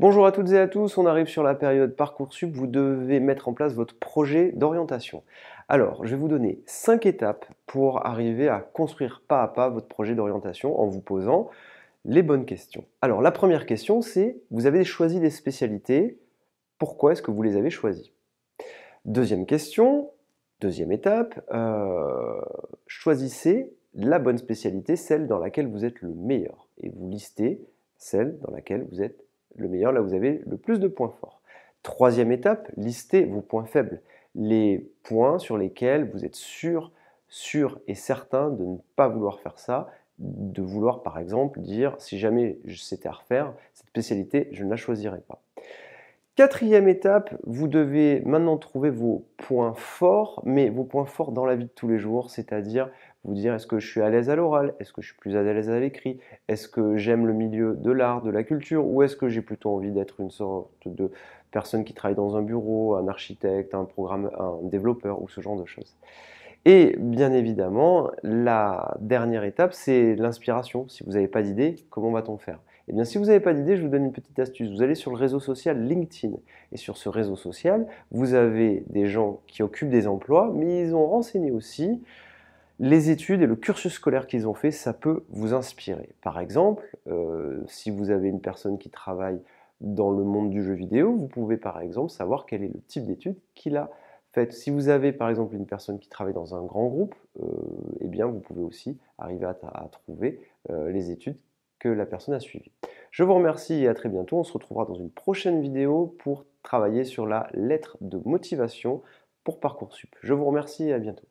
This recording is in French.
Bonjour à toutes et à tous, on arrive sur la période Parcoursup, vous devez mettre en place votre projet d'orientation. Alors, je vais vous donner 5 étapes pour arriver à construire pas à pas votre projet d'orientation en vous posant les bonnes questions. Alors, la première question, c'est vous avez choisi des spécialités, pourquoi est-ce que vous les avez choisies Deuxième question, deuxième étape, euh, choisissez la bonne spécialité, celle dans laquelle vous êtes le meilleur, et vous listez celle dans laquelle vous êtes le meilleur, là vous avez le plus de points forts. Troisième étape, listez vos points faibles, les points sur lesquels vous êtes sûr, sûr et certain de ne pas vouloir faire ça, de vouloir par exemple dire si jamais c'était à refaire, cette spécialité, je ne la choisirais pas. Quatrième étape, vous devez maintenant trouver vos points forts, mais vos points forts dans la vie de tous les jours, c'est-à-dire vous dire est-ce que je suis à l'aise à l'oral, est-ce que je suis plus à l'aise à l'écrit, est-ce que j'aime le milieu de l'art, de la culture, ou est-ce que j'ai plutôt envie d'être une sorte de personne qui travaille dans un bureau, un architecte, un programme, un développeur ou ce genre de choses. Et bien évidemment, la dernière étape, c'est l'inspiration. Si vous n'avez pas d'idée, comment va-t-on faire eh bien, si vous n'avez pas d'idée, je vous donne une petite astuce. Vous allez sur le réseau social LinkedIn. Et sur ce réseau social, vous avez des gens qui occupent des emplois, mais ils ont renseigné aussi les études et le cursus scolaire qu'ils ont fait. Ça peut vous inspirer. Par exemple, euh, si vous avez une personne qui travaille dans le monde du jeu vidéo, vous pouvez par exemple savoir quel est le type d'études qu'il a fait, si vous avez par exemple une personne qui travaille dans un grand groupe, euh, eh bien vous pouvez aussi arriver à, trouver euh, les études que la personne a suivies. Je vous remercie et à très bientôt. On se retrouvera dans une prochaine vidéo pour travailler sur la lettre de motivation pour Parcoursup. Je vous remercie et à bientôt.